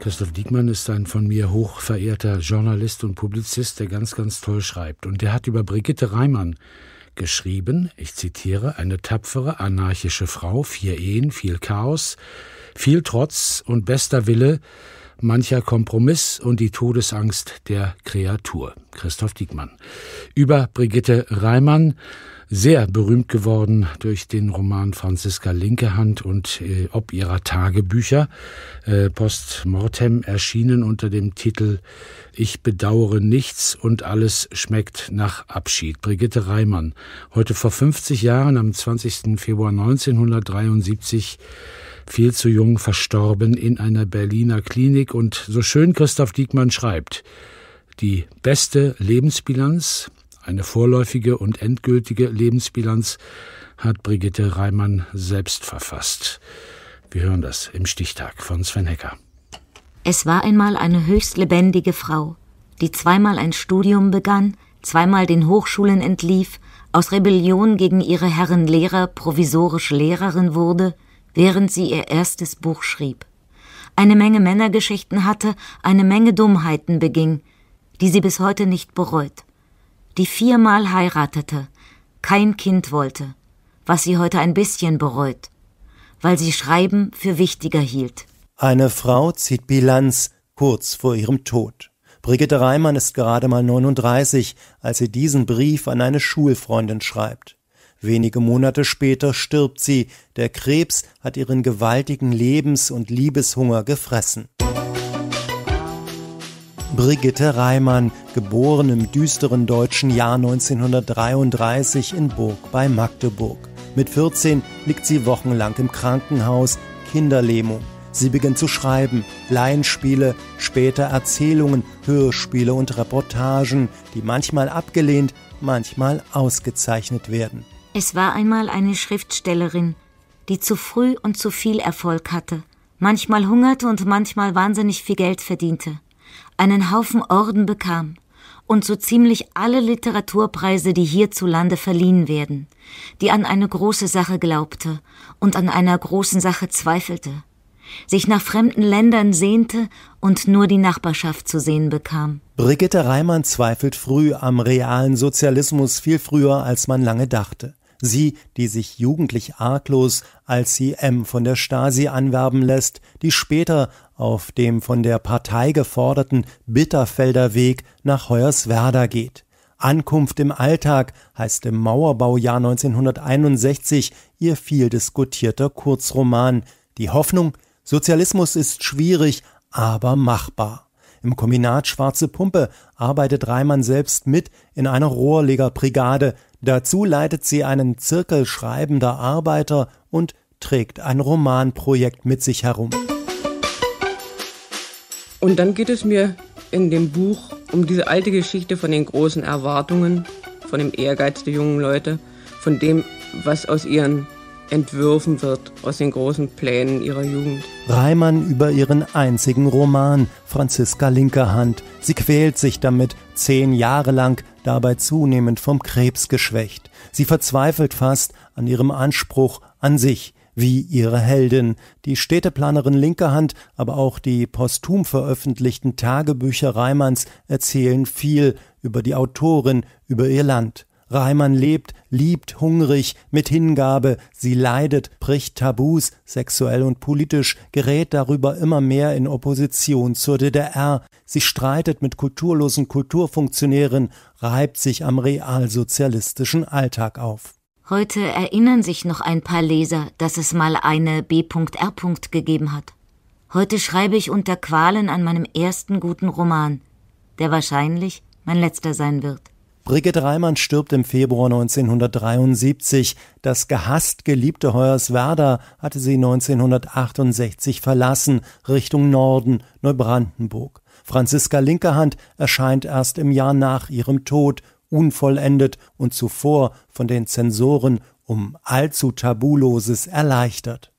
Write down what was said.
Christoph Diekmann ist ein von mir hoch verehrter Journalist und Publizist, der ganz, ganz toll schreibt. Und der hat über Brigitte Reimann geschrieben, ich zitiere, eine tapfere, anarchische Frau, vier Ehen, viel Chaos, viel Trotz und bester Wille, mancher Kompromiss und die Todesangst der Kreatur. Christoph Diekmann. Über Brigitte Reimann, sehr berühmt geworden durch den Roman Franziska Linkehand und äh, ob ihrer Tagebücher, äh, postmortem erschienen unter dem Titel Ich bedauere nichts und alles schmeckt nach Abschied. Brigitte Reimann, heute vor 50 Jahren, am 20. Februar 1973, viel zu jung verstorben in einer Berliner Klinik. Und so schön Christoph Diekmann schreibt, die beste Lebensbilanz, eine vorläufige und endgültige Lebensbilanz, hat Brigitte Reimann selbst verfasst. Wir hören das im Stichtag von Sven Hecker. Es war einmal eine höchst lebendige Frau, die zweimal ein Studium begann, zweimal den Hochschulen entlief, aus Rebellion gegen ihre Herren Lehrer provisorisch Lehrerin wurde, während sie ihr erstes Buch schrieb, eine Menge Männergeschichten hatte, eine Menge Dummheiten beging, die sie bis heute nicht bereut, die viermal heiratete, kein Kind wollte, was sie heute ein bisschen bereut, weil sie Schreiben für wichtiger hielt. Eine Frau zieht Bilanz kurz vor ihrem Tod. Brigitte Reimann ist gerade mal 39, als sie diesen Brief an eine Schulfreundin schreibt. Wenige Monate später stirbt sie, der Krebs hat ihren gewaltigen Lebens- und Liebeshunger gefressen. Brigitte Reimann, geboren im düsteren deutschen Jahr 1933 in Burg bei Magdeburg. Mit 14 liegt sie wochenlang im Krankenhaus, Kinderlähmung. Sie beginnt zu schreiben, Laienspiele, später Erzählungen, Hörspiele und Reportagen, die manchmal abgelehnt, manchmal ausgezeichnet werden. Es war einmal eine Schriftstellerin, die zu früh und zu viel Erfolg hatte, manchmal hungerte und manchmal wahnsinnig viel Geld verdiente, einen Haufen Orden bekam und so ziemlich alle Literaturpreise, die hierzulande verliehen werden, die an eine große Sache glaubte und an einer großen Sache zweifelte, sich nach fremden Ländern sehnte und nur die Nachbarschaft zu sehen bekam. Brigitte Reimann zweifelt früh am realen Sozialismus viel früher, als man lange dachte. Sie, die sich jugendlich arglos als sie M von der Stasi anwerben lässt, die später auf dem von der Partei geforderten Bitterfelder Weg nach Hoyerswerda geht. Ankunft im Alltag heißt im Mauerbaujahr 1961 ihr viel diskutierter Kurzroman. Die Hoffnung, Sozialismus ist schwierig, aber machbar. Im Kombinat Schwarze Pumpe arbeitet Reimann selbst mit in einer Rohrlegerbrigade, Dazu leitet sie einen Zirkel schreibender Arbeiter und trägt ein Romanprojekt mit sich herum. Und dann geht es mir in dem Buch um diese alte Geschichte von den großen Erwartungen, von dem Ehrgeiz der jungen Leute, von dem, was aus ihren Entwürfen wird, aus den großen Plänen ihrer Jugend. Reimann über ihren einzigen Roman, Franziska Linkerhand. Sie quält sich damit, zehn Jahre lang dabei zunehmend vom Krebs geschwächt. Sie verzweifelt fast an ihrem Anspruch an sich, wie ihre Heldin, die Städteplanerin linker Hand, aber auch die posthum veröffentlichten Tagebücher Reimanns erzählen viel über die Autorin, über ihr Land. Reimann lebt, liebt hungrig, mit Hingabe, sie leidet, bricht Tabus, sexuell und politisch, gerät darüber immer mehr in Opposition zur DDR, sie streitet mit kulturlosen Kulturfunktionären, reibt sich am realsozialistischen Alltag auf. Heute erinnern sich noch ein paar Leser, dass es mal eine B.R. gegeben hat. Heute schreibe ich unter Qualen an meinem ersten guten Roman, der wahrscheinlich mein letzter sein wird. Brigitte Reimann stirbt im Februar 1973. Das gehasst geliebte Hoyerswerda hatte sie 1968 verlassen, Richtung Norden, Neubrandenburg. Franziska Linkerhand erscheint erst im Jahr nach ihrem Tod, unvollendet und zuvor von den Zensoren um allzu Tabuloses erleichtert.